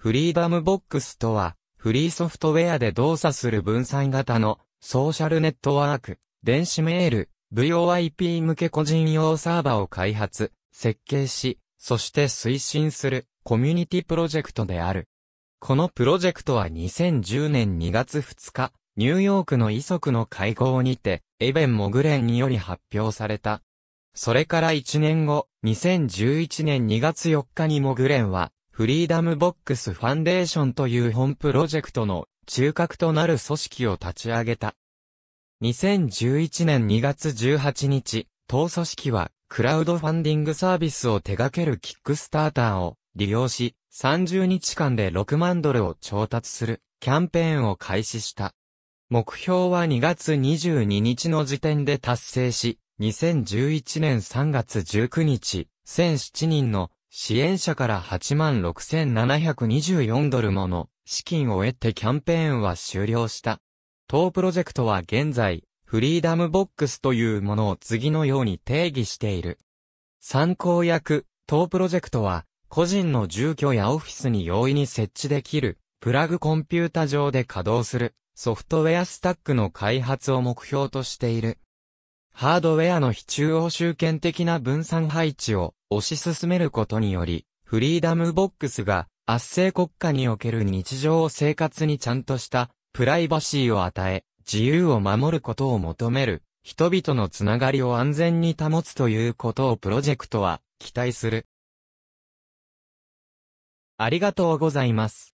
フリーダムボックスとは、フリーソフトウェアで動作する分散型のソーシャルネットワーク、電子メール、VOIP 向け個人用サーバを開発、設計し、そして推進するコミュニティプロジェクトである。このプロジェクトは2010年2月2日、ニューヨークの遺族の会合にて、エベン・モグレンにより発表された。それから1年後、2011年2月4日にモグレンは、フリーダムボックスファンデーションという本プロジェクトの中核となる組織を立ち上げた。2011年2月18日、当組織はクラウドファンディングサービスを手掛けるキックスターターを利用し、30日間で6万ドルを調達するキャンペーンを開始した。目標は2月22日の時点で達成し、2011年3月19日、1007人の支援者から86,724ドルもの資金を得てキャンペーンは終了した。当プロジェクトは現在、フリーダムボックスというものを次のように定義している。参考役、当プロジェクトは、個人の住居やオフィスに容易に設置できる、プラグコンピュータ上で稼働する、ソフトウェアスタックの開発を目標としている。ハードウェアの非中央集権的な分散配置を推し進めることにより、フリーダムボックスが圧政国家における日常生活にちゃんとしたプライバシーを与え、自由を守ることを求める人々のつながりを安全に保つということをプロジェクトは期待する。ありがとうございます。